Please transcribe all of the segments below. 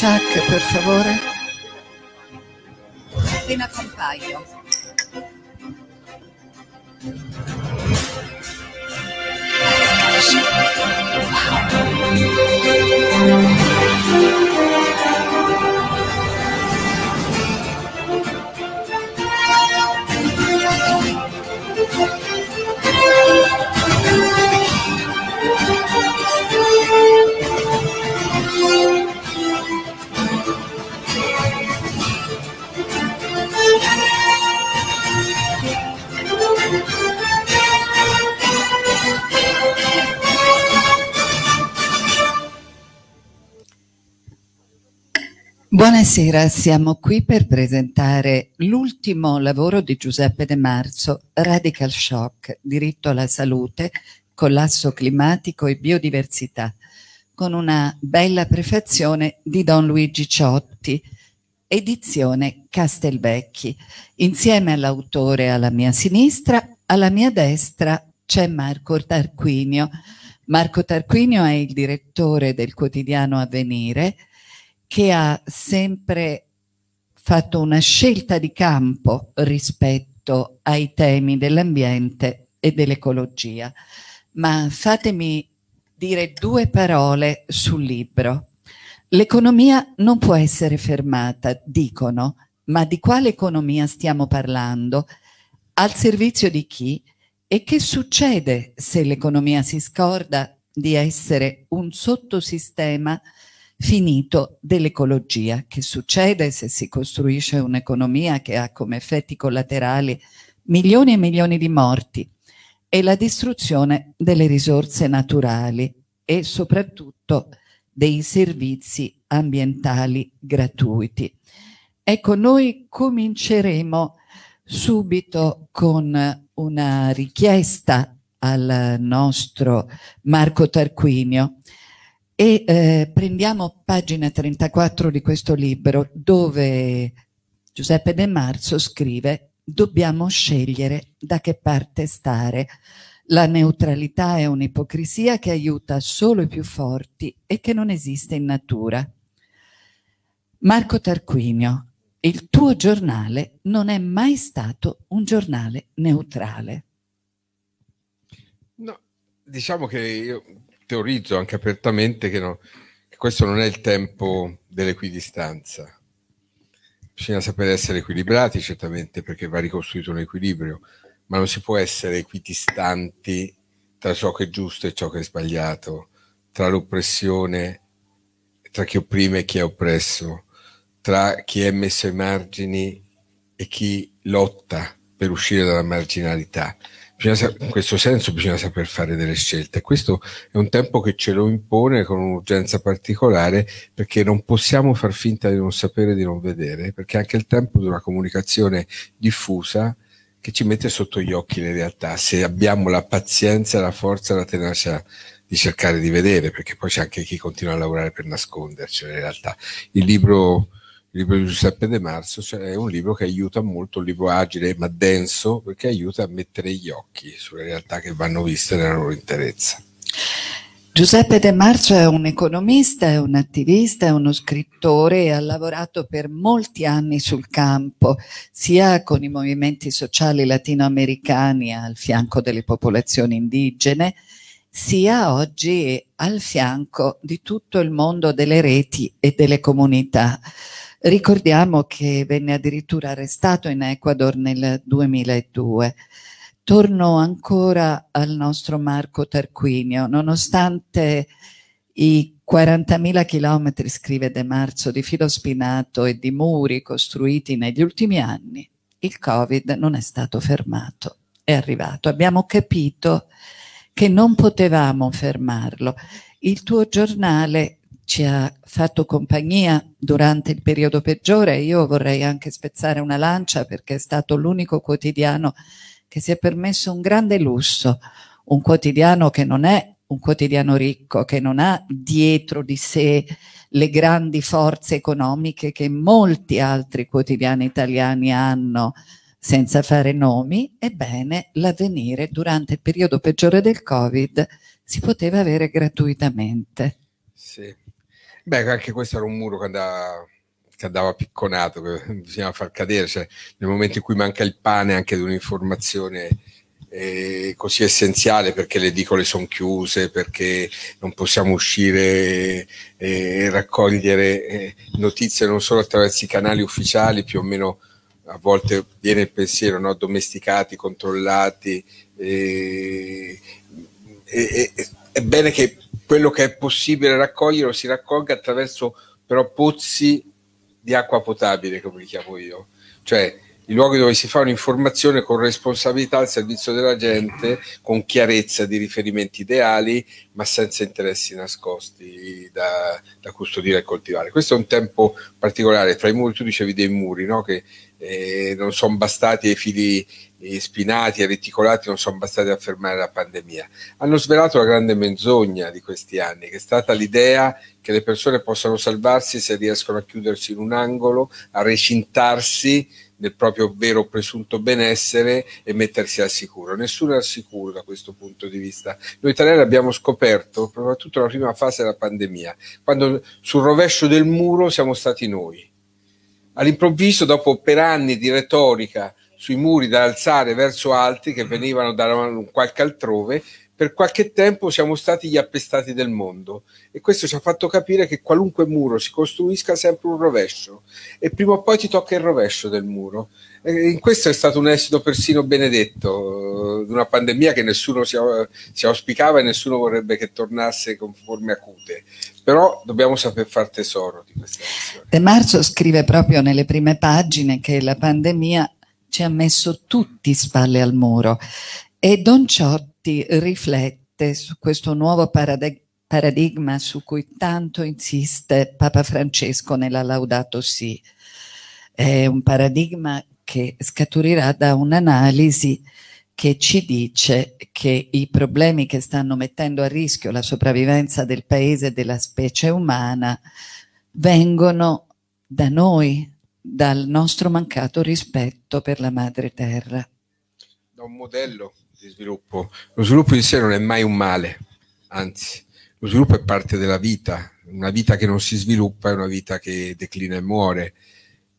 Chuck, per favore. Appena compaio. Wow. Buonasera, siamo qui per presentare l'ultimo lavoro di Giuseppe De Marzo, Radical Shock, diritto alla salute, collasso climatico e biodiversità, con una bella prefazione di Don Luigi Ciotti, edizione Castelvecchi. Insieme all'autore alla mia sinistra, alla mia destra c'è Marco Tarquinio. Marco Tarquinio è il direttore del quotidiano Avvenire, che ha sempre fatto una scelta di campo rispetto ai temi dell'ambiente e dell'ecologia. Ma fatemi dire due parole sul libro. L'economia non può essere fermata, dicono, ma di quale economia stiamo parlando? Al servizio di chi? E che succede se l'economia si scorda di essere un sottosistema finito dell'ecologia, che succede se si costruisce un'economia che ha come effetti collaterali milioni e milioni di morti e la distruzione delle risorse naturali e soprattutto dei servizi ambientali gratuiti. Ecco, noi cominceremo subito con una richiesta al nostro Marco Tarquinio e eh, prendiamo pagina 34 di questo libro dove Giuseppe De Marzo scrive dobbiamo scegliere da che parte stare. La neutralità è un'ipocrisia che aiuta solo i più forti e che non esiste in natura. Marco Tarquinio, il tuo giornale non è mai stato un giornale neutrale. No, diciamo che io teorizzo anche apertamente che, no, che questo non è il tempo dell'equidistanza. Bisogna sapere essere equilibrati, certamente, perché va ricostruito un equilibrio, ma non si può essere equidistanti tra ciò che è giusto e ciò che è sbagliato, tra l'oppressione, tra chi opprime e chi è oppresso, tra chi è messo ai margini e chi lotta per uscire dalla marginalità. Bisogna, in questo senso bisogna saper fare delle scelte. Questo è un tempo che ce lo impone con un'urgenza particolare perché non possiamo far finta di non sapere, di non vedere, perché anche il tempo di una comunicazione diffusa che ci mette sotto gli occhi le realtà, se abbiamo la pazienza, la forza, la tenacia di cercare di vedere, perché poi c'è anche chi continua a lavorare per nasconderci le realtà. Il libro il libro di Giuseppe De Marzo cioè è un libro che aiuta molto, un libro agile ma denso, perché aiuta a mettere gli occhi sulle realtà che vanno viste nella loro interezza. Giuseppe De Marzo è un economista, è un attivista, è uno scrittore e ha lavorato per molti anni sul campo, sia con i movimenti sociali latinoamericani al fianco delle popolazioni indigene, sia oggi al fianco di tutto il mondo delle reti e delle comunità. Ricordiamo che venne addirittura arrestato in Ecuador nel 2002. Torno ancora al nostro Marco Tarquinio, nonostante i 40.000 chilometri, scrive De Marzo, di filo spinato e di muri costruiti negli ultimi anni, il Covid non è stato fermato, è arrivato. Abbiamo capito che non potevamo fermarlo. Il tuo giornale ci ha fatto compagnia durante il periodo peggiore. Io vorrei anche spezzare una lancia perché è stato l'unico quotidiano che si è permesso un grande lusso, un quotidiano che non è un quotidiano ricco, che non ha dietro di sé le grandi forze economiche che molti altri quotidiani italiani hanno senza fare nomi, ebbene l'avvenire durante il periodo peggiore del Covid si poteva avere gratuitamente. Sì. Beh, anche questo era un muro che andava, che andava picconato, che bisognava far cadere, cioè, nel momento in cui manca il pane anche di un'informazione eh, così essenziale perché le edicole sono chiuse, perché non possiamo uscire eh, e raccogliere eh, notizie non solo attraverso i canali ufficiali, più o meno a volte viene il pensiero, no? domesticati, controllati. Eh, eh, è bene che quello che è possibile raccogliere lo si raccolga attraverso però pozzi di acqua potabile, come li chiamo io, cioè i luoghi dove si fa un'informazione con responsabilità al servizio della gente, con chiarezza di riferimenti ideali, ma senza interessi nascosti da, da custodire e coltivare. Questo è un tempo particolare, tra i muri, tu dicevi dei muri, no? che eh, non sono bastati ai fili spinati e reticolati non sono bastati a fermare la pandemia. Hanno svelato la grande menzogna di questi anni, che è stata l'idea che le persone possano salvarsi se riescono a chiudersi in un angolo, a recintarsi nel proprio vero presunto benessere e mettersi al sicuro. Nessuno è al sicuro da questo punto di vista. Noi italiani abbiamo scoperto, soprattutto nella prima fase della pandemia, quando sul rovescio del muro siamo stati noi. All'improvviso, dopo per anni di retorica sui muri da alzare verso altri che mm. venivano da qualche altrove, per qualche tempo siamo stati gli appestati del mondo e questo ci ha fatto capire che qualunque muro si costruisca sempre un rovescio e prima o poi ti tocca il rovescio del muro. E in questo è stato un esito persino benedetto eh, di una pandemia che nessuno si, si auspicava e nessuno vorrebbe che tornasse con forme acute, però dobbiamo saper far tesoro di questa lezione. De Marzo scrive proprio nelle prime pagine che la pandemia ci ha messo tutti spalle al muro e Don Ciotti riflette su questo nuovo paradig paradigma su cui tanto insiste Papa Francesco nella Laudato Si. È un paradigma che scaturirà da un'analisi che ci dice che i problemi che stanno mettendo a rischio la sopravvivenza del paese e della specie umana vengono da noi, dal nostro mancato rispetto per la madre terra. Da un modello di sviluppo. Lo sviluppo in sé non è mai un male, anzi, lo sviluppo è parte della vita. Una vita che non si sviluppa è una vita che declina e muore,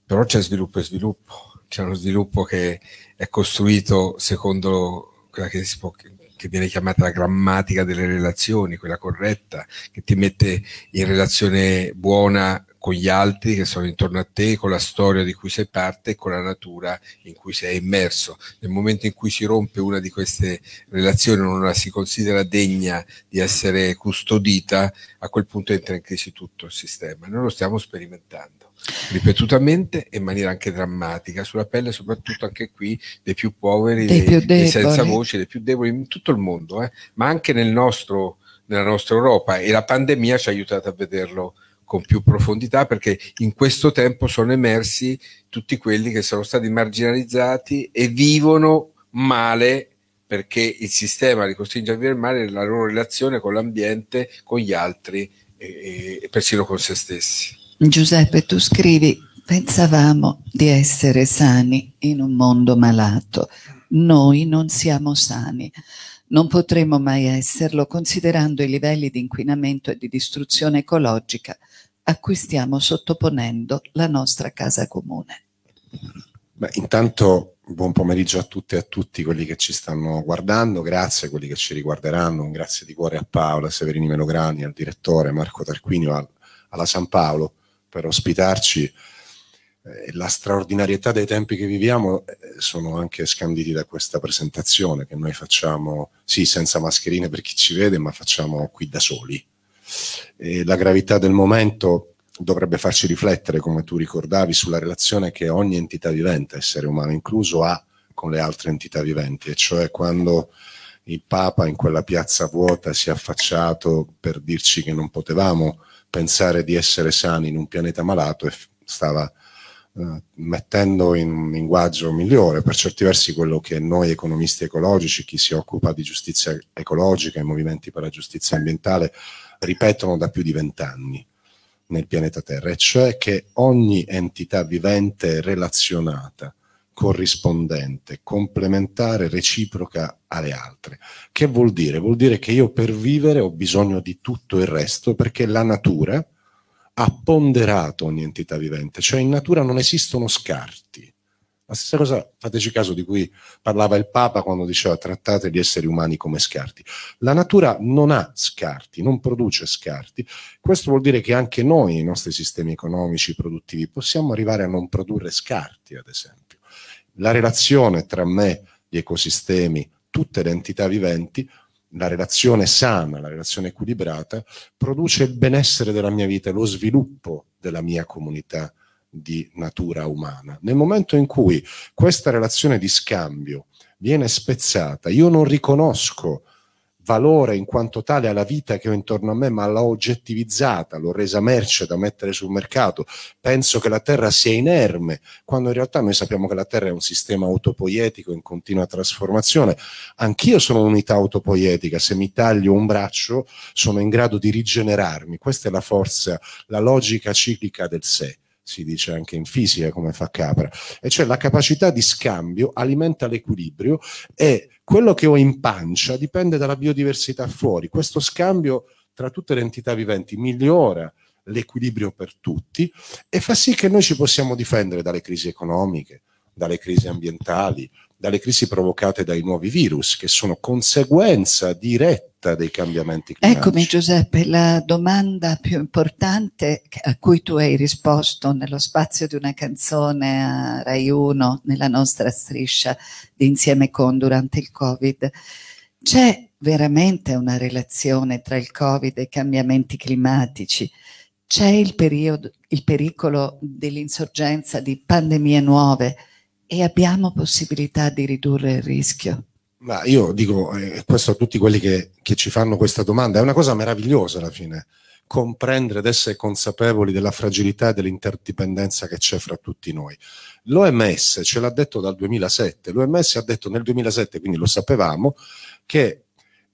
però c'è sviluppo e sviluppo. C'è uno sviluppo che è costruito secondo quella che si può che viene chiamata la grammatica delle relazioni, quella corretta, che ti mette in relazione buona con gli altri che sono intorno a te, con la storia di cui sei parte e con la natura in cui sei immerso. Nel momento in cui si rompe una di queste relazioni, non la si considera degna di essere custodita, a quel punto entra in crisi tutto il sistema. Noi lo stiamo sperimentando ripetutamente e in maniera anche drammatica sulla pelle soprattutto anche qui dei più poveri, dei, più dei senza voce, dei più deboli in tutto il mondo, eh? ma anche nel nostro, nella nostra Europa e la pandemia ci ha aiutato a vederlo con più profondità perché in questo tempo sono emersi tutti quelli che sono stati marginalizzati e vivono male perché il sistema li costringe a vivere male la loro relazione con l'ambiente, con gli altri e, e persino con se stessi. Giuseppe, tu scrivi, pensavamo di essere sani in un mondo malato. Noi non siamo sani. Non potremo mai esserlo considerando i livelli di inquinamento e di distruzione ecologica a cui stiamo sottoponendo la nostra casa comune. Beh, intanto buon pomeriggio a tutte e a tutti quelli che ci stanno guardando, grazie a quelli che ci riguarderanno, un grazie di cuore a Paola Severini Melograni, al direttore Marco Tarquinio, al, alla San Paolo per ospitarci. Eh, la straordinarietà dei tempi che viviamo eh, sono anche scanditi da questa presentazione che noi facciamo, sì, senza mascherine per chi ci vede, ma facciamo qui da soli e la gravità del momento dovrebbe farci riflettere, come tu ricordavi, sulla relazione che ogni entità vivente, essere umano incluso, ha con le altre entità viventi, e cioè quando il Papa in quella piazza vuota si è affacciato per dirci che non potevamo pensare di essere sani in un pianeta malato e stava eh, mettendo in un linguaggio migliore per certi versi quello che noi economisti ecologici, chi si occupa di giustizia ecologica e movimenti per la giustizia ambientale ripetono da più di vent'anni nel pianeta Terra, e cioè che ogni entità vivente relazionata, corrispondente, complementare, reciproca alle altre. Che vuol dire? Vuol dire che io per vivere ho bisogno di tutto il resto perché la natura ha ponderato ogni entità vivente, cioè in natura non esistono scarti. La stessa cosa, fateci caso, di cui parlava il Papa quando diceva trattate gli esseri umani come scarti. La natura non ha scarti, non produce scarti. Questo vuol dire che anche noi, i nostri sistemi economici produttivi, possiamo arrivare a non produrre scarti, ad esempio. La relazione tra me, gli ecosistemi, tutte le entità viventi la relazione sana, la relazione equilibrata, produce il benessere della mia vita, lo sviluppo della mia comunità di natura umana. Nel momento in cui questa relazione di scambio viene spezzata, io non riconosco valore in quanto tale alla vita che ho intorno a me, ma l'ho oggettivizzata, l'ho resa merce da mettere sul mercato. Penso che la Terra sia inerme, quando in realtà noi sappiamo che la Terra è un sistema autopoietico in continua trasformazione. Anch'io sono un'unità autopoietica, se mi taglio un braccio sono in grado di rigenerarmi. Questa è la forza, la logica ciclica del sé si dice anche in fisica come fa Capra, e cioè la capacità di scambio alimenta l'equilibrio e quello che ho in pancia dipende dalla biodiversità fuori. Questo scambio tra tutte le entità viventi migliora l'equilibrio per tutti e fa sì che noi ci possiamo difendere dalle crisi economiche, dalle crisi ambientali, dalle crisi provocate dai nuovi virus, che sono conseguenza diretta dei cambiamenti climatici. Eccomi Giuseppe, la domanda più importante a cui tu hai risposto nello spazio di una canzone a Rai 1, nella nostra striscia di Insieme con durante il Covid, c'è veramente una relazione tra il Covid e i cambiamenti climatici? C'è il, il pericolo dell'insorgenza di pandemie nuove? e abbiamo possibilità di ridurre il rischio? Ma io dico eh, questo a tutti quelli che, che, ci fanno questa domanda, è una cosa meravigliosa alla fine, comprendere ed essere consapevoli della fragilità e dell'interdipendenza che c'è fra tutti noi. L'OMS ce l'ha detto dal 2007, l'OMS ha detto nel 2007, quindi lo sapevamo, che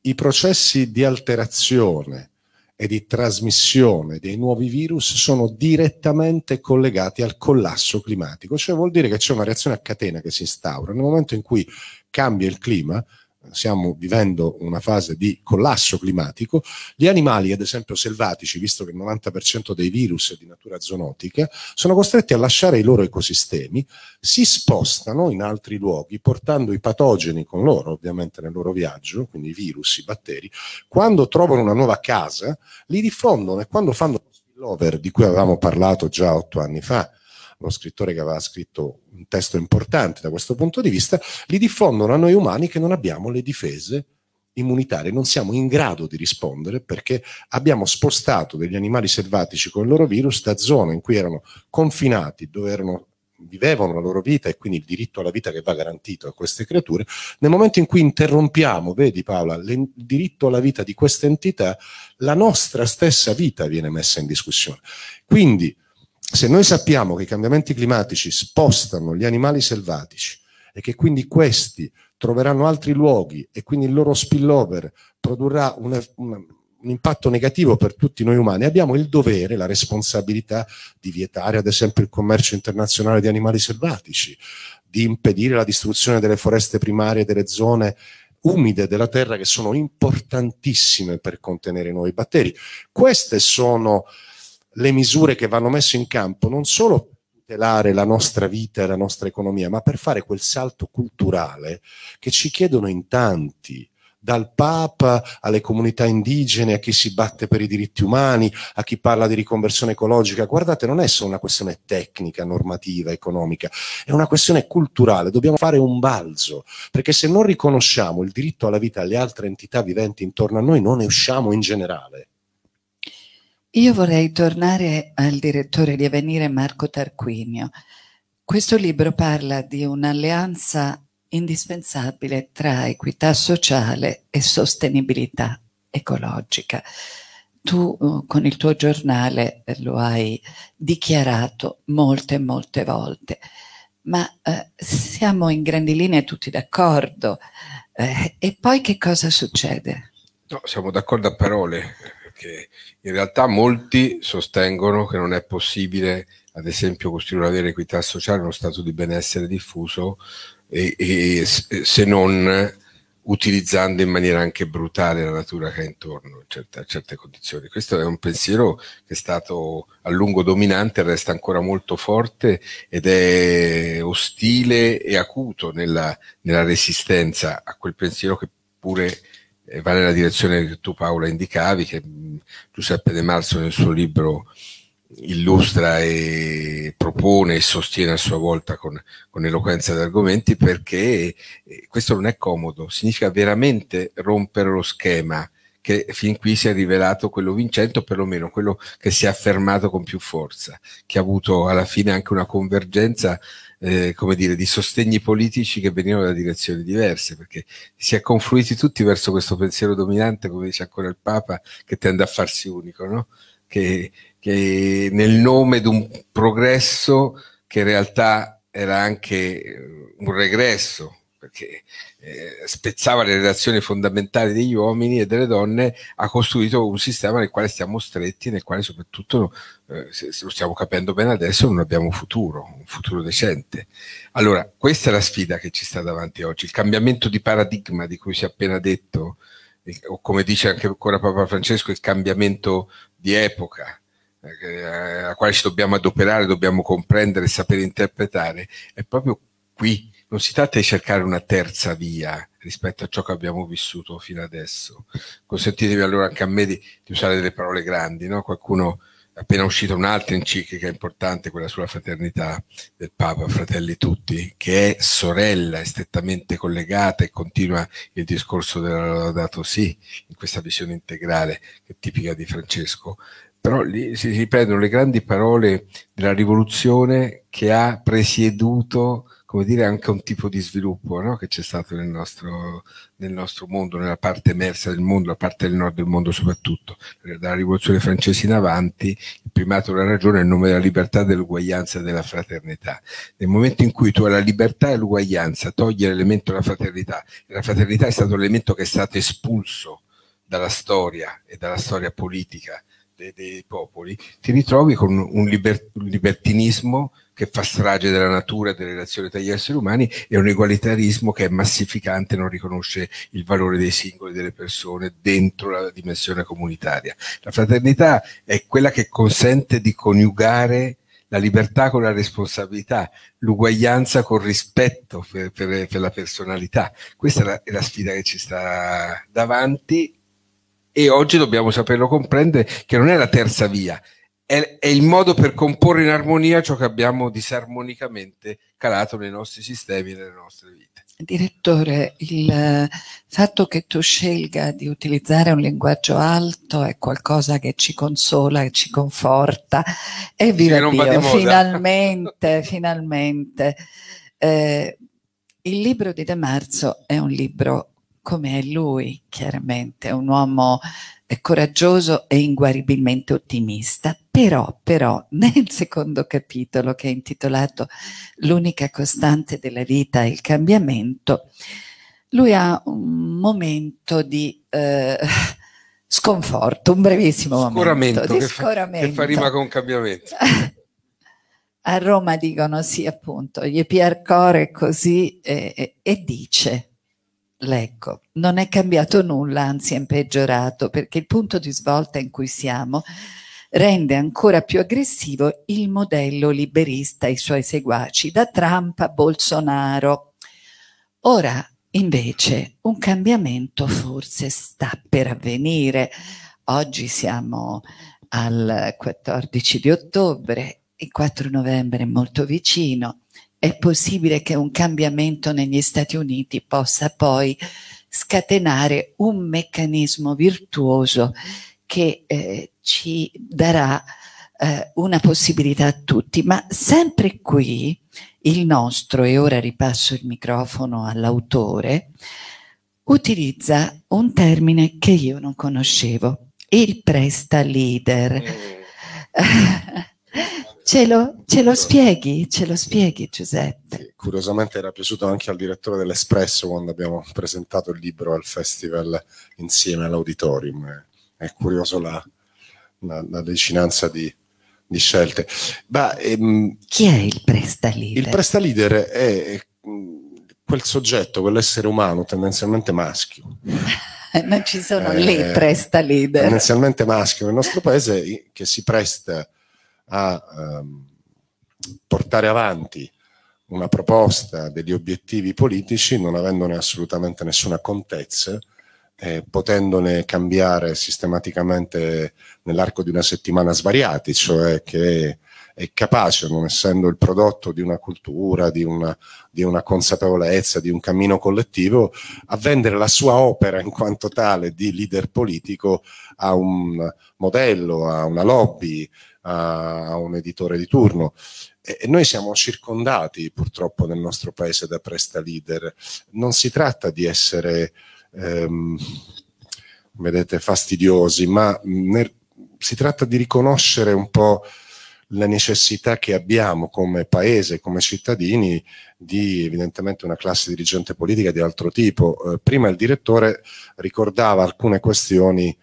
i processi di alterazione e di trasmissione dei nuovi virus sono direttamente collegati al collasso climatico, cioè vuol dire che c'è una reazione a catena che si instaura. Nel momento in cui cambia il clima, stiamo vivendo una fase di collasso climatico, gli animali, ad esempio selvatici, visto che il 90% dei virus è di natura zoonotica, sono costretti a lasciare i loro ecosistemi, si spostano in altri luoghi, portando i patogeni con loro, ovviamente nel loro viaggio, quindi i virus, i batteri, quando trovano una nuova casa, li diffondono e quando fanno lo spillover di cui avevamo parlato già otto anni fa, uno scrittore che aveva scritto un testo importante da questo punto di vista, li diffondono a noi umani che non abbiamo le difese immunitarie, non siamo in grado di rispondere perché abbiamo spostato degli animali selvatici con il loro virus da zone in cui erano confinati, dove erano vivevano la loro vita e quindi il diritto alla vita che va garantito a queste creature, nel momento in cui interrompiamo, vedi Paola, il diritto alla vita di queste entità, la nostra stessa vita viene messa in discussione. Quindi se noi sappiamo che i cambiamenti climatici spostano gli animali selvatici e che quindi questi troveranno altri luoghi e quindi il loro spillover produrrà una, una, un impatto negativo per tutti noi umani, abbiamo il dovere, la responsabilità di vietare ad esempio il commercio internazionale di animali selvatici, di impedire la distruzione delle foreste primarie, delle zone umide della terra che sono importantissime per contenere i nuovi batteri. Queste sono le misure che vanno messe in campo non solo per tutelare la nostra vita e la nostra economia, ma per fare quel salto culturale che ci chiedono in tanti dal Papa alle comunità indigene, a chi si batte per i diritti umani, a chi parla di riconversione ecologica. Guardate, non è solo una questione tecnica, normativa, economica, è una questione culturale. Dobbiamo fare un balzo, perché se non riconosciamo il diritto alla vita alle altre entità viventi intorno a noi, non ne usciamo in generale. Io vorrei tornare al direttore di Avvenire Marco Tarquinio. Questo libro parla di un'alleanza indispensabile tra equità sociale e sostenibilità ecologica. Tu uh, con il tuo giornale lo hai dichiarato molte, molte volte, ma eh, siamo in grandi linee tutti d'accordo. Eh, e poi che cosa succede? No, siamo d'accordo a parole, perché in realtà molti sostengono che non è possibile, ad esempio, costruire una vera equità sociale, uno stato di benessere diffuso, e, e, se non utilizzando in maniera anche brutale la natura che è intorno a certe, a certe, condizioni. Questo è un pensiero che è stato a lungo dominante, resta ancora molto forte ed è ostile e acuto nella, nella resistenza a quel pensiero che pure eh, va nella direzione che tu Paola indicavi, che Giuseppe De Marzo nel suo libro illustra e propone e sostiene a sua volta con, con eloquenza di argomenti perché eh, questo non è comodo, significa veramente rompere lo schema che fin qui si è rivelato quello vincente o perlomeno quello che si è affermato con più forza, che ha avuto alla fine anche una convergenza eh, come dire, di sostegni politici che venivano da direzioni diverse, perché si è confluiti tutti verso questo pensiero dominante, come dice ancora il Papa, che tende a farsi unico, no? che, che nel nome di un progresso che in realtà era anche un regresso, perché eh, spezzava le relazioni fondamentali degli uomini e delle donne, ha costruito un sistema nel quale siamo stretti, nel quale soprattutto, eh, se, lo stiamo capendo bene adesso, non abbiamo un futuro, un futuro decente. Allora, questa è la sfida che ci sta davanti oggi, il cambiamento di paradigma di cui si è appena detto, o come dice anche ancora Papa Francesco, il cambiamento di epoca eh, eh alla quale ci dobbiamo adoperare, dobbiamo comprendere, sapere interpretare, è proprio qui non si tratta di cercare una terza via rispetto a ciò che abbiamo vissuto fino adesso. Consentitevi allora anche a me di, di usare delle parole grandi, no? qualcuno appena uscita un'altra enciclica importante, quella sulla fraternità del Papa, fratelli tutti, che è sorella, è strettamente collegata e continua il discorso della dato sì, in questa visione integrale che è tipica di Francesco. Però lì si riprendono le grandi parole della rivoluzione che ha presieduto come dire, anche un tipo di sviluppo no? che c'è stato nel nostro, nel nostro, mondo, nella parte emersa del mondo, la parte del nord del mondo soprattutto. Dalla rivoluzione francese in avanti, il primato della ragione è il nome della libertà, dell'uguaglianza e della fraternità. Nel momento in cui tu hai la libertà e l'uguaglianza, togli l'elemento della fraternità, e la fraternità è stato l'elemento che è stato espulso dalla storia e dalla storia politica dei, dei popoli, ti ritrovi con un, liber, un libertinismo che fa strage della natura e delle relazioni tra gli esseri umani e un egualitarismo che è massificante non riconosce il valore dei singoli, delle persone dentro la dimensione comunitaria. La fraternità è quella che consente di coniugare la libertà con la responsabilità, l'uguaglianza con rispetto per, per, per la personalità. Questa è la, è la sfida che ci sta davanti e oggi dobbiamo saperlo comprendere che non è la terza via, è, è, il modo per comporre in armonia ciò che abbiamo disarmonicamente calato nei nostri sistemi nelle nostre vite. Direttore, il eh, fatto che tu scelga di utilizzare un linguaggio alto è qualcosa che ci consola, che ci conforta. E viva Dio, finalmente, finalmente. Eh, il libro di De Marzo è un libro come è lui, chiaramente, un uomo coraggioso e inguaribilmente ottimista, però, però nel secondo capitolo che è intitolato L'unica costante della vita è il cambiamento, lui ha un momento di eh, sconforto, un brevissimo momento di che scoramento. Fa, che fa rima con cambiamento. A Roma dicono sì, appunto, gli Pierre Core così eh, e dice Ecco, non è cambiato nulla, anzi è peggiorato, perché il punto di svolta in cui siamo rende ancora più aggressivo il modello liberista e i suoi seguaci, da Trump a Bolsonaro. Ora, invece, un cambiamento forse sta per avvenire. Oggi siamo al 14 di ottobre, il 4 novembre è molto vicino è possibile che un cambiamento negli Stati Uniti possa poi scatenare un meccanismo virtuoso che eh, ci darà eh, una possibilità a tutti. Ma sempre qui il nostro, e ora ripasso il microfono all'autore, utilizza un termine che io non conoscevo, il presta leader. Mm. Ce lo, ce lo, spieghi, ce lo spieghi Giuseppe. Sì, curiosamente era piaciuto anche al direttore dell'Espresso quando abbiamo presentato il libro al festival insieme all'auditorium. È curioso la, la, la vicinanza di, di, scelte. Ma, ehm, Chi è il prestalider? Il prestalider è mm, quel soggetto, quell'essere umano tendenzialmente maschio. non ci sono eh, le prestalider. Tendenzialmente maschio nel nostro paese che si presta a eh, portare avanti una proposta degli obiettivi politici non avendone assolutamente nessuna contezza, eh, potendone cambiare sistematicamente nell'arco di una settimana svariati, cioè che è capace, non essendo il prodotto di una cultura, di una, di una, consapevolezza, di un cammino collettivo, a vendere la sua opera in quanto tale di leader politico a un modello, a una lobby, a, un editore di turno. E noi siamo circondati purtroppo nel nostro paese da presta leader. Non si tratta di essere, ehm, vedete, fastidiosi, ma nel, si tratta di riconoscere un po' la necessità che abbiamo come paese, come cittadini, di evidentemente una classe dirigente politica di altro tipo. Eh, prima il direttore ricordava alcune questioni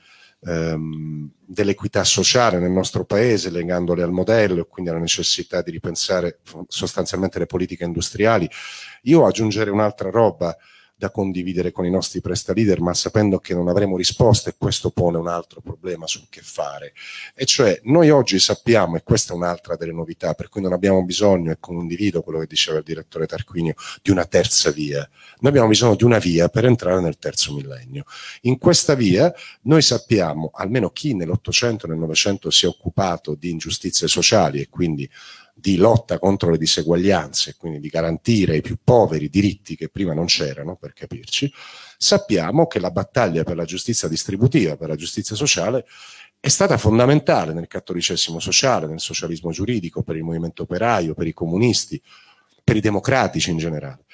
ehm, dell'equità sociale nel nostro paese, legandole al modello, e quindi alla necessità di ripensare sostanzialmente le politiche industriali. Io aggiungerei un'altra roba, da condividere con i nostri presta leader, ma sapendo che non avremo risposte, questo pone un altro problema sul che fare. E cioè, noi oggi sappiamo, e questa è un'altra delle novità, per cui non abbiamo bisogno, e condivido quello che diceva il direttore Tarquinio, di una terza via. Noi abbiamo bisogno di una via per entrare nel terzo millennio. In questa via noi sappiamo, almeno chi nell'Ottocento e nel Novecento si è occupato di ingiustizie sociali e quindi di lotta contro le diseguaglianze, quindi di garantire ai più poveri diritti che prima non c'erano, per capirci, sappiamo che la battaglia per la giustizia distributiva, per la giustizia sociale, è stata fondamentale nel cattolicesimo sociale, nel socialismo giuridico, per il movimento operaio, per i comunisti, per i democratici in generale.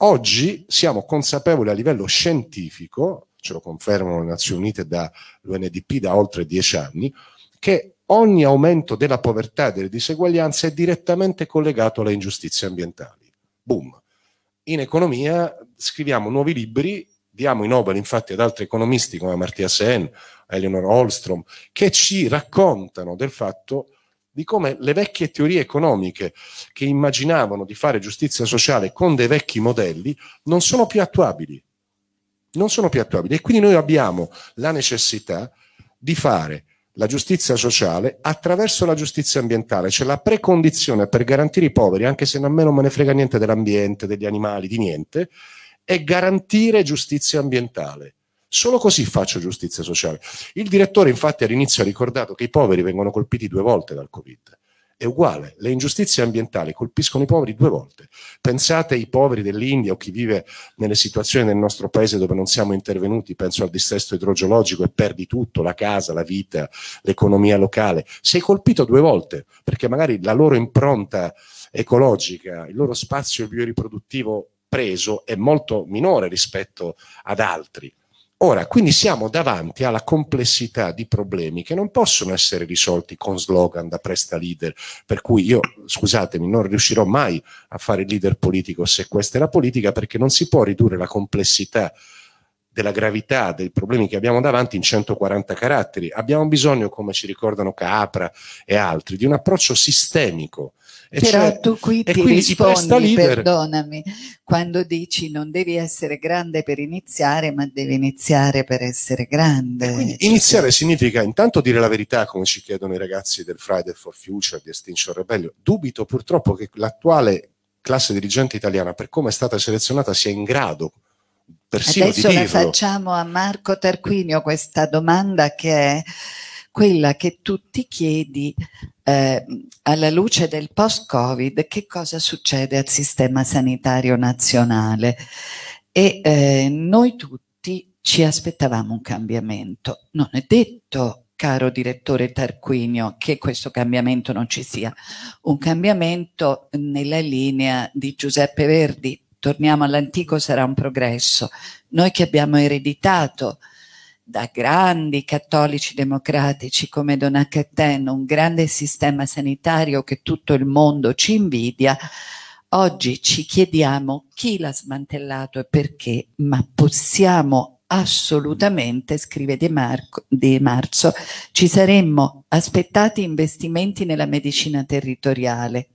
Oggi siamo consapevoli a livello scientifico, ce lo confermano le Nazioni Unite da l'UNDP da oltre dieci anni, che ogni aumento della povertà e delle diseguaglianze è direttamente collegato alle ingiustizie ambientali. Boom. In economia scriviamo nuovi libri, diamo i Nobel infatti ad altri economisti come Martia Sen, Eleanor Holstrom, che ci raccontano del fatto di come le vecchie teorie economiche che immaginavano di fare giustizia sociale con dei vecchi modelli non sono più attuabili. Non sono più attuabili e quindi noi abbiamo la necessità di fare la giustizia sociale attraverso la giustizia ambientale, cioè la precondizione per garantire i poveri, anche se nemmeno me ne frega niente dell'ambiente, degli animali, di niente, è garantire giustizia ambientale. Solo così faccio giustizia sociale. Il direttore infatti all'inizio ha ricordato che i poveri vengono colpiti due volte dal Covid. È uguale, le ingiustizie ambientali colpiscono i poveri due volte. Pensate ai poveri dell'India o chi vive nelle situazioni del nostro paese dove non siamo intervenuti, penso al dissesto idrogeologico e perdi tutto, la casa, la vita, l'economia locale. Sei colpito due volte perché magari la loro impronta ecologica, il loro spazio bioriproduttivo preso è molto minore rispetto ad altri. Ora, quindi siamo davanti alla complessità di problemi che non possono essere risolti con slogan da presta leader, per cui io, scusatemi, non riuscirò mai a fare leader politico se questa è la politica, perché non si può ridurre la complessità della gravità dei problemi che abbiamo davanti in 140 caratteri. Abbiamo bisogno, come ci ricordano Capra e altri, di un approccio sistemico e cioè, Però cioè, tu qui ti rispondi, perdonami, quando dici non devi essere grande per iniziare, ma devi iniziare per essere grande. Cioè, iniziare significa intanto dire la verità, come ci chiedono i ragazzi del Friday for Future, di Extinction Rebellion. Dubito purtroppo che l'attuale classe dirigente italiana, per come è stata selezionata, sia in grado persino Adesso di dirlo. Adesso la facciamo a Marco Tarquinio questa domanda che è quella che tu ti chiedi eh, alla luce del post-Covid che cosa succede al sistema sanitario nazionale e eh, noi tutti ci aspettavamo un cambiamento. Non è detto, caro direttore Tarquinio, che questo cambiamento non ci sia. Un cambiamento nella linea di Giuseppe Verdi, torniamo all'antico, sarà un progresso. Noi che abbiamo ereditato da grandi cattolici democratici come Don Accaten, un grande sistema sanitario che tutto il mondo ci invidia, oggi ci chiediamo chi l'ha smantellato e perché, ma possiamo assolutamente, scrive De, Marco, De Marzo, ci saremmo aspettati investimenti nella medicina territoriale.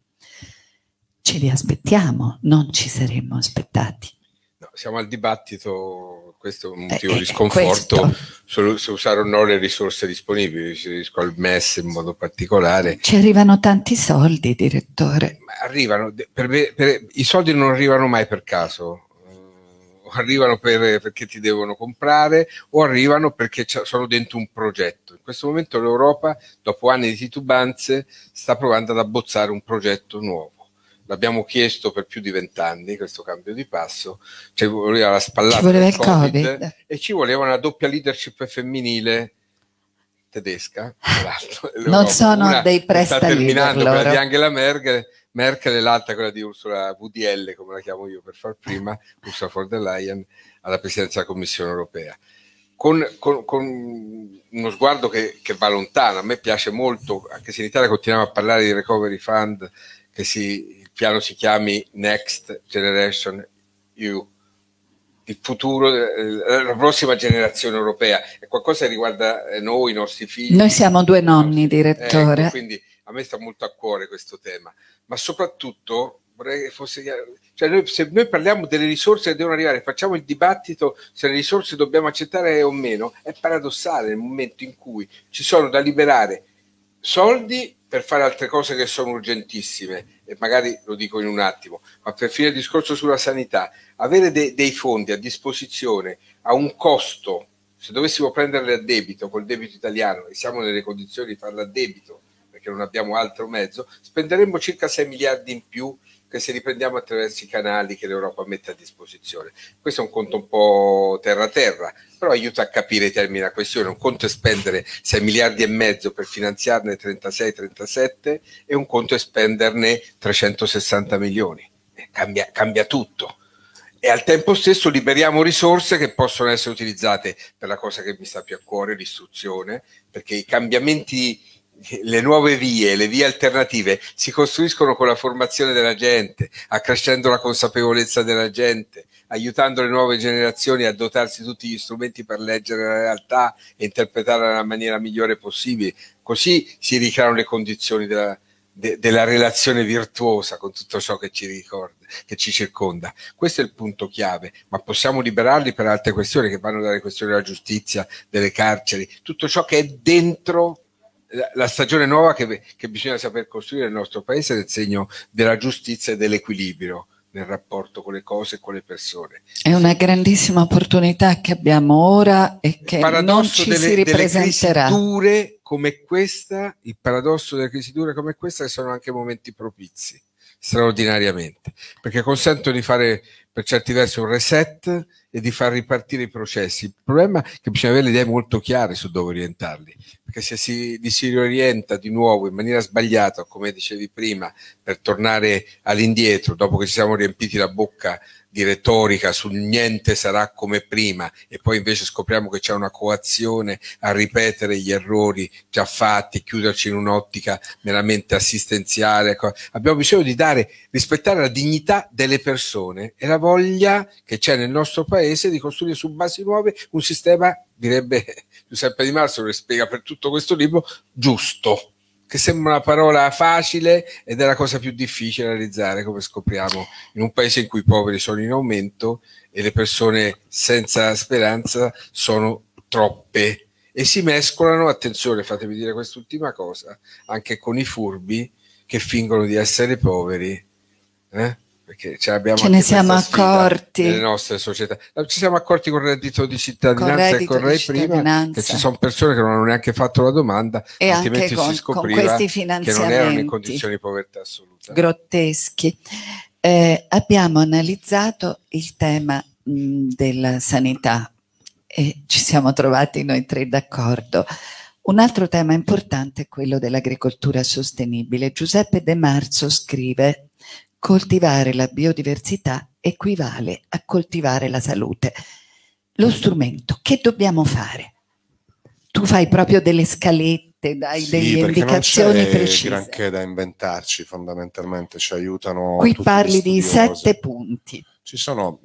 Ce li aspettiamo, non ci saremmo aspettati. No, siamo al dibattito questo è un eh, motivo eh, di sconforto se, usare o no le risorse disponibili, si riferisco al MES in modo particolare. Ci arrivano tanti soldi, direttore. arrivano, per, per, i soldi non arrivano mai per caso, eh, arrivano per, perché ti devono comprare o arrivano perché sono dentro un progetto. In questo momento l'Europa, dopo anni di titubanze, sta provando ad abbozzare un progetto nuovo l'abbiamo chiesto per più di vent'anni questo cambio di passo, cioè voleva la spallata ci voleva il COVID, COVID, e ci voleva una doppia leadership femminile tedesca, non sono una dei presta sta terminando quella loro. di Angela Merkel, Merkel e l'altra quella di Ursula VDL, come la chiamo io per far prima, Ursula von der Leyen alla presidenza della Commissione europea. Con, con, con, uno sguardo che, che, va lontano. A me piace molto, anche se in Italia continuiamo a parlare di recovery fund che si piano si chiami Next Generation EU, il futuro, eh, la prossima generazione europea, è qualcosa che riguarda eh, noi, i nostri figli. Noi siamo due ecco, nonni, direttore. Ecco, quindi a me sta molto a cuore questo tema, ma soprattutto vorrei che fosse cioè noi, se noi parliamo delle risorse che devono arrivare, facciamo il dibattito se le risorse dobbiamo accettare o meno, è paradossale nel momento in cui ci sono da liberare soldi per fare altre cose che sono urgentissime e magari lo dico in un attimo, ma per finire il discorso sulla sanità, avere de dei fondi a disposizione a un costo, se dovessimo prenderli a debito col debito italiano e siamo nelle condizioni di farlo a debito perché non abbiamo altro mezzo, spenderemmo circa 6 miliardi in più che se riprendiamo attraverso i canali che l'Europa mette a disposizione. Questo è un conto un po' terra-terra, però aiuta a capire i termini della questione. Un conto è spendere 6 miliardi e mezzo per finanziarne 36-37 e un conto è spenderne 360 milioni. Eh, cambia, cambia tutto. E al tempo stesso liberiamo risorse che possono essere utilizzate per la cosa che mi sta più a cuore, l'istruzione, perché i cambiamenti le nuove vie, le vie alternative si costruiscono con la formazione della gente, accrescendo la consapevolezza della gente, aiutando le nuove generazioni a dotarsi di tutti gli strumenti per leggere la realtà e interpretarla nella maniera migliore possibile. Così si ricreano le condizioni della, de, della relazione virtuosa con tutto ciò che ci, ricorda, che ci circonda. Questo è il punto chiave, ma possiamo liberarli per altre questioni che vanno dalle questioni della giustizia, delle carceri, tutto ciò che è dentro la stagione nuova che, che, bisogna saper costruire nel nostro paese nel segno della giustizia e dell'equilibrio nel rapporto con le cose e con le persone. È una grandissima opportunità che abbiamo ora e che non ci delle, si ripresenterà. Delle dure come questa, il paradosso delle crisi dure come questa, che sono anche momenti propizi straordinariamente, perché consentono di fare per certi versi un reset e di far ripartire i processi. Il problema è che bisogna avere le idee molto chiare su dove orientarli, perché se si, li si riorienta di nuovo in maniera sbagliata, come dicevi prima, per tornare all'indietro, dopo che ci siamo riempiti la bocca di retorica sul niente sarà come prima e poi invece scopriamo che c'è una coazione a ripetere gli errori già fatti, chiuderci in un'ottica meramente assistenziale. Abbiamo bisogno di dare, rispettare la dignità delle persone e la voglia che c'è nel nostro paese di costruire su basi nuove un sistema, direbbe Giuseppe Di Marzo che spiega per tutto questo libro, giusto che sembra una parola facile ed è la cosa più difficile da realizzare, come scopriamo, in un paese in cui i poveri sono in aumento e le persone senza speranza sono troppe e si mescolano, attenzione, fatemi dire quest'ultima cosa, anche con i furbi che fingono di essere poveri. Eh? perché ce, cioè, ce ne siamo accorti nelle nostre società ci siamo accorti con il reddito di cittadinanza e con lei prima che ci sono persone che non hanno neanche fatto la domanda e altrimenti con, si scopriva che non erano in condizioni di povertà assoluta grotteschi eh, abbiamo analizzato il tema mh, della sanità e ci siamo trovati noi tre d'accordo un altro tema importante è quello dell'agricoltura sostenibile. Giuseppe De Marzo scrive coltivare la biodiversità equivale a coltivare la salute. Lo strumento, che dobbiamo fare? Tu fai proprio delle scalette, dai sì, delle indicazioni precise. Non c'è granché da inventarci fondamentalmente, ci aiutano. Qui parli di sette punti. Ci sono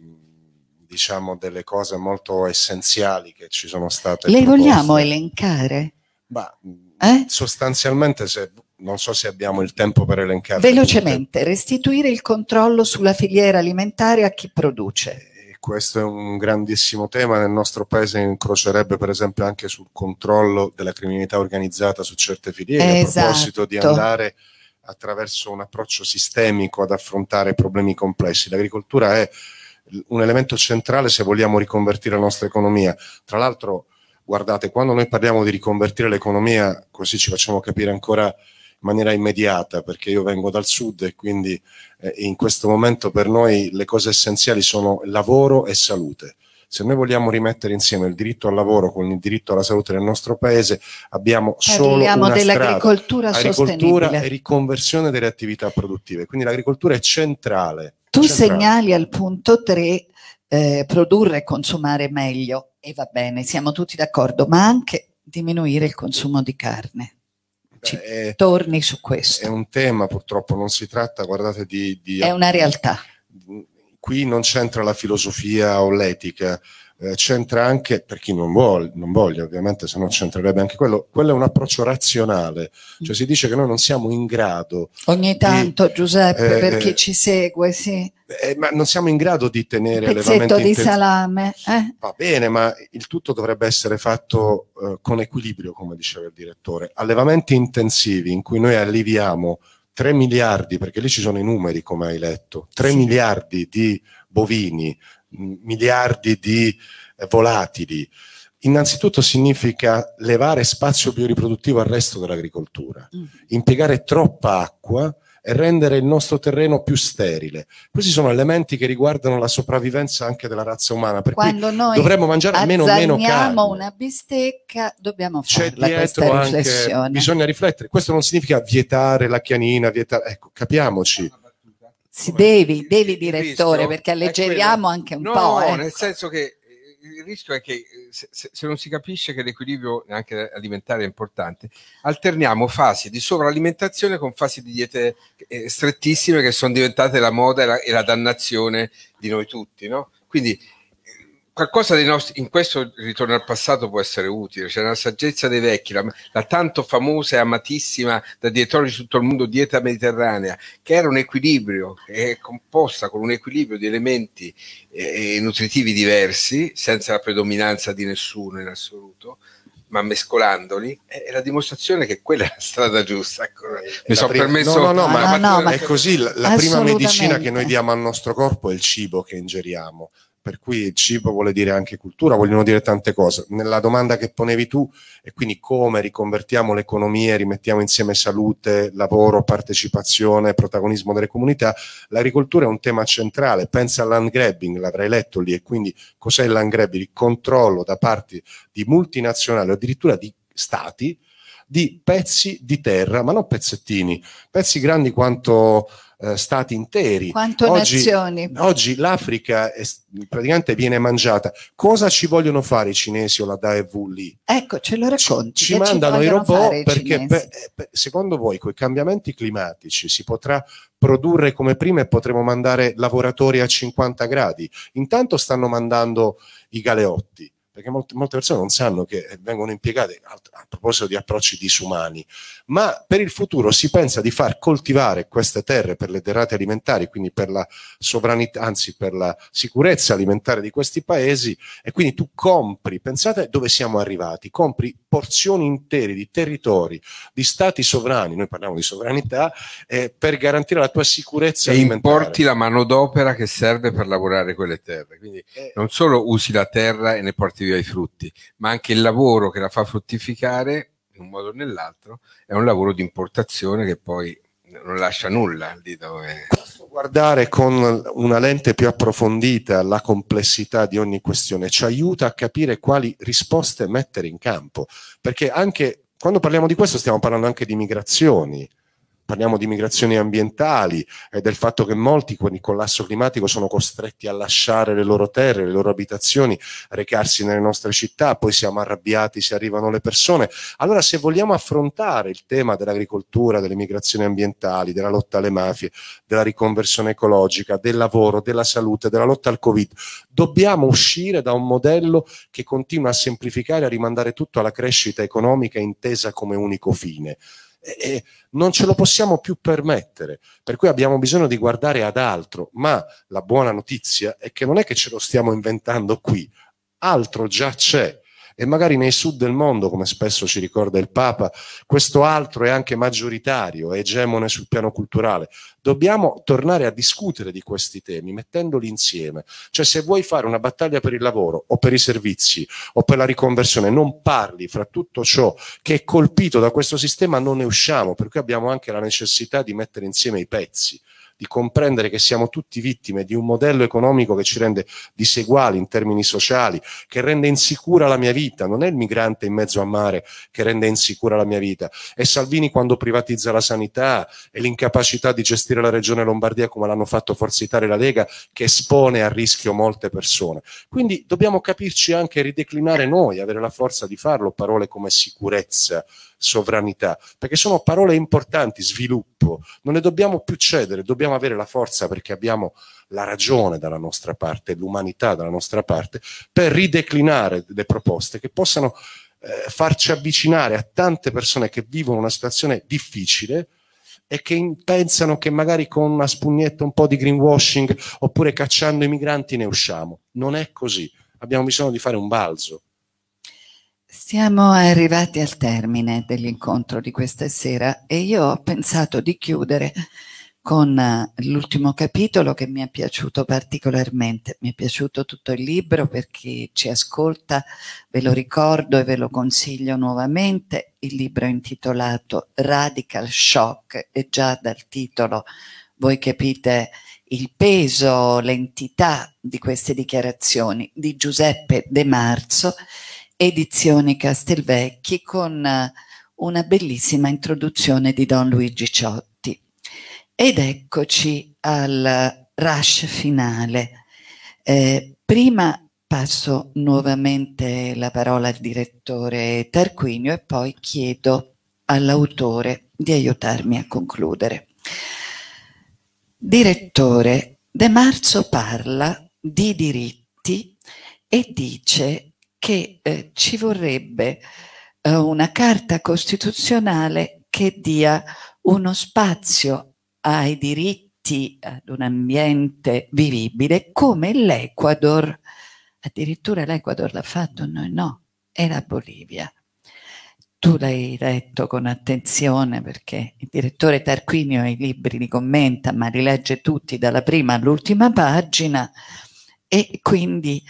diciamo delle cose molto essenziali che ci sono state. Le proposte. vogliamo elencare? Ma, eh? Sostanzialmente se non so se abbiamo il tempo per elencare. Velocemente, restituire il controllo sulla filiera alimentare a chi produce. Eh, questo è un grandissimo tema, nel nostro paese incrocerebbe per esempio anche sul controllo della criminalità organizzata su certe filiere, esatto. a proposito di andare attraverso un approccio sistemico ad affrontare problemi complessi. L'agricoltura è un elemento centrale se vogliamo riconvertire la nostra economia. Tra l'altro, guardate, quando noi parliamo di riconvertire l'economia, così ci facciamo capire ancora maniera immediata, perché io vengo dal sud e quindi eh, in questo momento per noi le cose essenziali sono lavoro e salute. Se noi vogliamo rimettere insieme il diritto al lavoro con il diritto alla salute nel nostro paese, abbiamo eh, solo Parliamo una dell'agricoltura strada, agricoltura e riconversione delle attività produttive. Quindi l'agricoltura è centrale. Tu centrale. segnali al punto 3 eh, produrre e consumare meglio, e va bene, siamo tutti d'accordo, ma anche diminuire il consumo di carne. Cioè, ci è, torni su questo. È un tema, purtroppo, non si tratta, guardate, di... di è una realtà. Qui non c'entra la filosofia o l'etica, eh, c'entra anche, per chi non, vuole, non voglia ovviamente, se no c'entrerebbe anche quello, quello è un approccio razionale, cioè si dice che noi non siamo in grado. Ogni tanto di, Giuseppe, eh, per eh, chi ci segue, sì. Eh, ma non siamo in grado di tenere Un pezzetto di intensi- salame. Eh? Va bene, ma il tutto dovrebbe essere fatto eh, con equilibrio, come diceva il direttore. Allevamenti intensivi in cui noi alleviamo 3 miliardi, perché lì ci sono i numeri, come hai letto, 3 sì. miliardi di bovini miliardi di eh, volatili. Innanzitutto significa levare spazio bioriproduttivo al resto dell'agricoltura, mm. impiegare troppa acqua e rendere il nostro terreno più sterile. Questi sono elementi che riguardano la sopravvivenza anche della razza umana, per Quando noi dovremmo mangiare meno meno carne. una bistecca, dobbiamo fare questa riflessione. Anche, bisogna riflettere. Questo non significa vietare la chianina, vietare, ecco, capiamoci. Sì, devi, devi direttore, perché alleggeriamo anche un no, po'. No, eh. ecco. nel senso che eh, il rischio è che eh, se, se non si capisce che l'equilibrio anche alimentare è importante, alterniamo fasi di sovralimentazione con fasi di diete eh, strettissime che sono diventate la moda e la, e la dannazione di noi tutti, no? Quindi qualcosa dei nostri, in questo ritorno al passato può essere utile, c'è cioè una saggezza dei vecchi, la, la, tanto famosa e amatissima da dietro di tutto il mondo dieta mediterranea, che era un equilibrio, che è composta con un equilibrio di elementi eh, nutritivi diversi, senza la predominanza di nessuno in assoluto, ma mescolandoli è la dimostrazione che quella è la strada giusta. Ecco. mi sono prima... permesso. No, no, no, ma, no, no, ma è così. La, la prima medicina che noi diamo al nostro corpo è il cibo che ingeriamo per cui cibo vuole dire anche cultura, vogliono dire tante cose. Nella domanda che ponevi tu, e quindi come riconvertiamo le economie, rimettiamo insieme salute, lavoro, partecipazione, protagonismo delle comunità, l'agricoltura è un tema centrale. Pensa al land grabbing, l'avrai letto lì, e quindi cos'è il land grabbing? Il controllo da parte di multinazionali o addirittura di stati di pezzi di terra, ma non pezzettini, pezzi grandi quanto eh, stati interi. Quanto oggi, nazioni. Oggi l'Africa è, praticamente viene mangiata. Cosa ci vogliono fare i cinesi o la Daevu lì? Ecco, ce lo racconti. Ci, ci mandano i robot perché per, per, eh, secondo voi con i cambiamenti climatici si potrà produrre come prima e potremo mandare lavoratori a 50 gradi? Intanto stanno mandando i galeotti perché molte, molte persone non sanno che vengono impiegate a, a proposito di approcci disumani, ma per il futuro si pensa di far coltivare queste terre per le derrate alimentari, quindi per la sovranità, anzi per la sicurezza alimentare di questi paesi e quindi tu compri, pensate dove siamo arrivati, compri porzioni intere di territori, di stati sovrani, noi parliamo di sovranità, eh, per garantire la tua sicurezza. E alimentare. importi la manodopera che serve per lavorare quelle terre. Quindi eh, non solo usi la terra e ne porti via i frutti, ma anche il lavoro che la fa fruttificare, in un modo o nell'altro, è un lavoro di importazione che poi non lascia nulla lì dove... guardare con una lente più approfondita la complessità di ogni questione ci aiuta a capire quali risposte mettere in campo, perché anche quando parliamo di questo stiamo parlando anche di migrazioni, parliamo di migrazioni ambientali e del fatto che molti con il collasso climatico sono costretti a lasciare le loro terre, le loro abitazioni, recarsi nelle nostre città, poi siamo arrabbiati se arrivano le persone. Allora se vogliamo affrontare il tema dell'agricoltura, delle migrazioni ambientali, della lotta alle mafie, della riconversione ecologica, del lavoro, della salute, della lotta al Covid, dobbiamo uscire da un modello che continua a semplificare, a rimandare tutto alla crescita economica intesa come unico fine eh, non ce lo possiamo più permettere, per cui abbiamo bisogno di guardare ad altro, ma la buona notizia è che non è che ce lo stiamo inventando qui, altro già c'è e magari nei sud del mondo, come spesso ci ricorda il Papa, questo altro è anche maggioritario, è egemone sul piano culturale. Dobbiamo tornare a discutere di questi temi mettendoli insieme. Cioè se vuoi fare una battaglia per il lavoro o per i servizi o per la riconversione, non parli fra tutto ciò che è colpito da questo sistema, non ne usciamo, per cui abbiamo anche la necessità di mettere insieme i pezzi di comprendere che siamo tutti vittime di un modello economico che ci rende diseguali in termini sociali, che rende insicura la mia vita, non è il migrante in mezzo a mare che rende insicura la mia vita, è Salvini quando privatizza la sanità, e l'incapacità di gestire la regione Lombardia come l'hanno fatto Forza Italia e la Lega che espone a rischio molte persone. Quindi dobbiamo capirci anche rideclinare noi, avere la forza di farlo, parole come sicurezza, sovranità, perché sono parole importanti, sviluppo, non ne dobbiamo più cedere, dobbiamo avere la forza perché abbiamo la ragione dalla nostra parte, l'umanità dalla nostra parte, per rideclinare le proposte che possano eh, farci avvicinare a tante persone che vivono una situazione difficile, e che pensano che magari con una spugnetta un po' di greenwashing oppure cacciando i migranti ne usciamo. Non è così. Abbiamo bisogno di fare un balzo siamo arrivati al termine dell'incontro di questa sera e io ho pensato di chiudere con eh, l'ultimo capitolo che mi è piaciuto particolarmente. Mi è piaciuto tutto il libro per chi ci ascolta, ve lo ricordo e ve lo consiglio nuovamente. Il libro è intitolato Radical Shock e già dal titolo voi capite il peso, l'entità di queste dichiarazioni di Giuseppe De Marzo Edizioni Castelvecchi con eh, una bellissima introduzione di Don Luigi Ciotti. Ed eccoci al rush finale. Eh, prima passo nuovamente la parola al direttore Tarquinio e poi chiedo all'autore di aiutarmi a concludere. Direttore, De Marzo parla di diritti e dice che eh, ci vorrebbe eh, una carta costituzionale che dia uno spazio ai diritti ad un ambiente vivibile come l'Ecuador, addirittura l'Ecuador l'ha fatto, noi no, e la Bolivia. Tu l'hai letto con attenzione perché il direttore Tarquinio ha i libri li commenta, ma li legge tutti dalla prima all'ultima pagina e quindi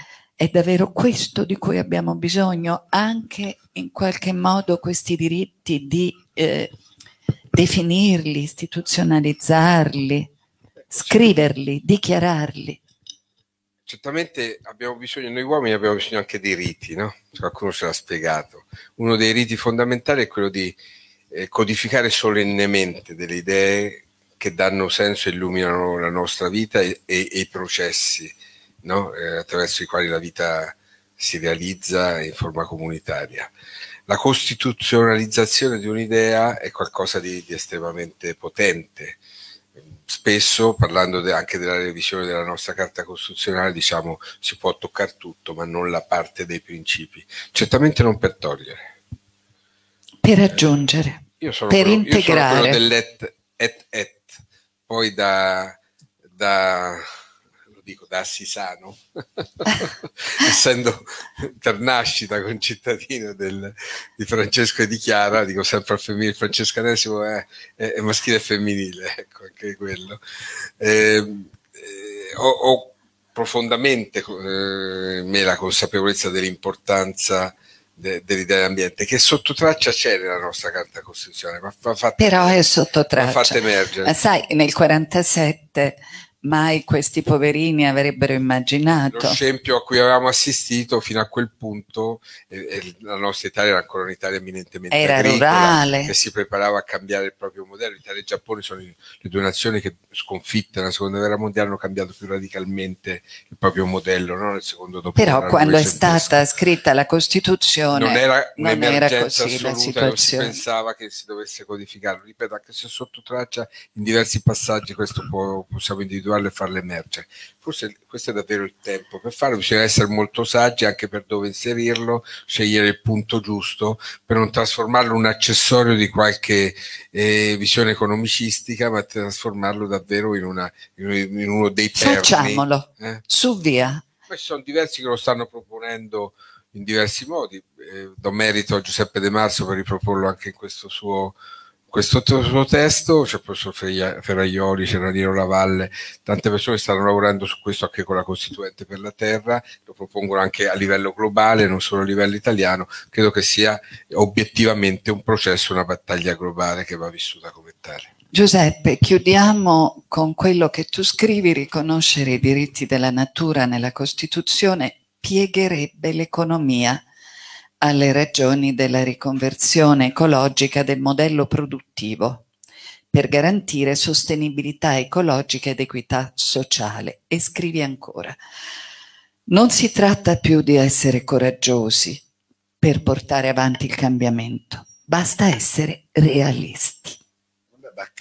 è davvero questo di cui abbiamo bisogno, anche in qualche modo questi diritti di eh, definirli, istituzionalizzarli, scriverli, dichiararli. Certamente abbiamo bisogno, noi uomini abbiamo bisogno anche di riti, no? Qualcuno ce l'ha spiegato. Uno dei riti fondamentali è quello di eh, codificare solennemente delle idee che danno senso e illuminano la nostra vita e, e, e i processi no? eh, attraverso i quali la vita si realizza in forma comunitaria. La costituzionalizzazione di un'idea è qualcosa di, di estremamente potente. Spesso, parlando de, anche della revisione della nostra carta costituzionale, diciamo si può toccare tutto, ma non la parte dei principi. Certamente non per togliere. Per aggiungere. Eh, per quello, integrare. Io sono quello dell'et, et, et. Poi da, da dico da Assisano, essendo per nascita concittadino di Francesco e di Chiara, dico sempre al femminile, il francescanesimo è, è, è, maschile e femminile, ecco, anche quello. Eh, eh, ho, ho, profondamente eh, me la consapevolezza dell'importanza de, dell'idea dell'ambiente, che sotto traccia c'è nella nostra carta costituzionale, ma fa, fa, Però è sottotraccia. Ma emergere. Ma sai, nel 47 mai questi poverini avrebbero immaginato. Lo scempio a cui avevamo assistito fino a quel punto, e, e la nostra Italia era ancora un'Italia eminentemente era agricola, rurale. che si preparava a cambiare il proprio modello. Italia e Giappone sono le due nazioni che sconfitte nella seconda guerra mondiale hanno cambiato più radicalmente il proprio modello no? nel secondo dopoguerra. Però quando è stata scritta la Costituzione non era, non era così assoluta, la situazione. Non si pensava che si dovesse codificarlo. Ripeto, anche se sotto traccia in diversi passaggi questo può, possiamo individuare controllarle e farle emergere. Forse questo è davvero il tempo per farlo, bisogna essere molto saggi anche per dove inserirlo, scegliere il punto giusto per non trasformarlo in un accessorio di qualche eh, visione economicistica, ma trasformarlo davvero in, una, in uno dei termini. Facciamolo, eh? su via. Poi ci sono diversi che lo stanno proponendo in diversi modi, eh, do merito a Giuseppe De Marzo per riproporlo anche in questo suo questo suo testo c'è il professor Ferraioli, c'è Danilo Lavalle, tante persone stanno lavorando su questo anche con la Costituente per la Terra, lo propongono anche a livello globale, non solo a livello italiano, credo che sia obiettivamente un processo, una battaglia globale che va vissuta come tale. Giuseppe, chiudiamo con quello che tu scrivi, riconoscere i diritti della natura nella Costituzione piegherebbe l'economia alle ragioni della riconversione ecologica del modello produttivo per garantire sostenibilità ecologica ed equità sociale. E scrivi ancora, non si tratta più di essere coraggiosi per portare avanti il cambiamento, basta essere realisti.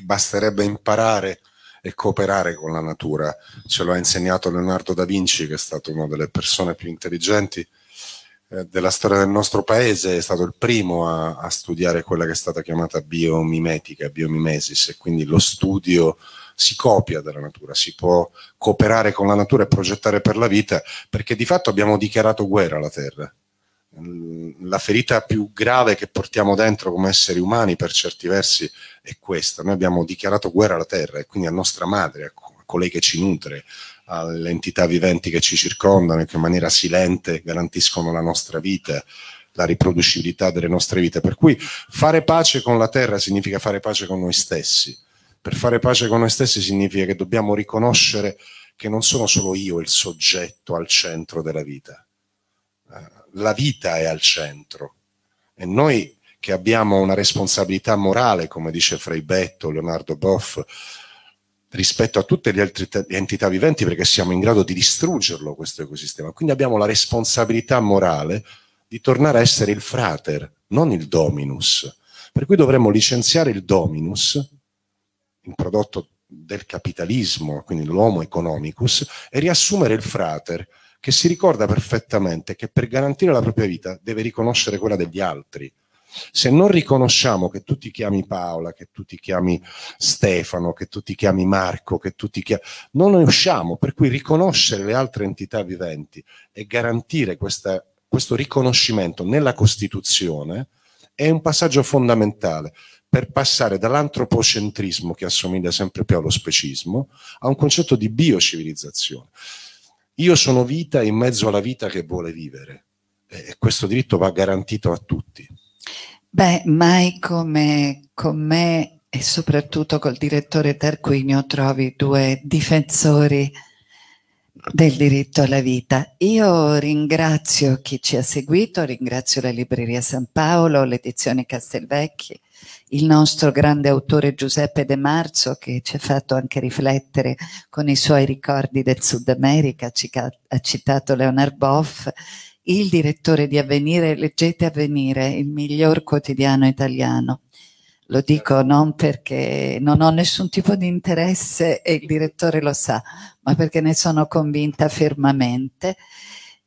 Basterebbe imparare e cooperare con la natura, ce lo ha insegnato Leonardo da Vinci che è stato una delle persone più intelligenti eh, della storia del nostro paese è stato il primo a, a, studiare quella che è stata chiamata biomimetica, biomimesis, e quindi lo studio si copia dalla natura, si può cooperare con la natura e progettare per la vita, perché di fatto abbiamo dichiarato guerra alla Terra. Mm, la ferita più grave che portiamo dentro come esseri umani per certi versi è questa, noi abbiamo dichiarato guerra alla Terra e quindi a nostra madre, a colei che ci nutre, alle entità viventi che ci circondano e che in maniera silente garantiscono la nostra vita, la riproducibilità delle nostre vite. Per cui fare pace con la terra significa fare pace con noi stessi. Per fare pace con noi stessi significa che dobbiamo riconoscere che non sono solo io il soggetto al centro della vita. Eh, la vita è al centro e noi che abbiamo una responsabilità morale, come dice Frei Betto, Leonardo Boff, rispetto a tutte le altre entità viventi perché siamo in grado di distruggerlo questo ecosistema. Quindi abbiamo la responsabilità morale di tornare a essere il frater, non il dominus. Per cui dovremmo licenziare il dominus, il prodotto del capitalismo, quindi l'homo economicus, e riassumere il frater, che si ricorda perfettamente che per garantire la propria vita deve riconoscere quella degli altri. Se non riconosciamo che tu ti chiami Paola, che tu ti chiami Stefano, che tu ti chiami Marco, che tu ti chiami... non ne usciamo, per cui riconoscere le altre entità viventi e garantire questa, questo riconoscimento nella Costituzione è un passaggio fondamentale per passare dall'antropocentrismo, che assomiglia sempre più allo specismo, a un concetto di biocivilizzazione. Io sono vita in mezzo alla vita che vuole vivere e questo diritto va garantito a tutti. Beh, mai come con me e soprattutto col direttore Tarquinio trovi due difensori del diritto alla vita. Io ringrazio chi ci ha seguito, ringrazio la Libreria San Paolo, l'edizione Castelvecchi, il nostro grande autore Giuseppe De Marzo che ci ha fatto anche riflettere con i suoi ricordi del Sud America, ha citato Leonard Boff il direttore di Avvenire, leggete Avvenire, il miglior quotidiano italiano. Lo dico non perché non ho nessun tipo di interesse e il direttore lo sa, ma perché ne sono convinta fermamente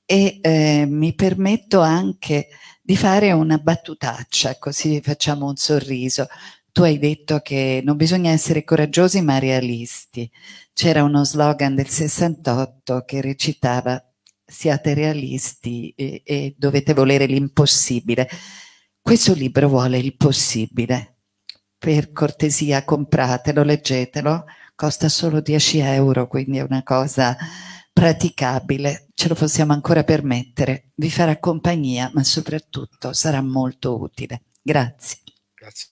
e eh, mi permetto anche di fare una battutaccia, così facciamo un sorriso. Tu hai detto che non bisogna essere coraggiosi ma realisti. C'era uno slogan del 68 che recitava siate realisti e, e dovete volere l'impossibile. Questo libro vuole il possibile. Per cortesia compratelo, leggetelo, costa solo 10 euro, quindi è una cosa praticabile, ce lo possiamo ancora permettere, vi farà compagnia, ma soprattutto sarà molto utile. Grazie. Grazie.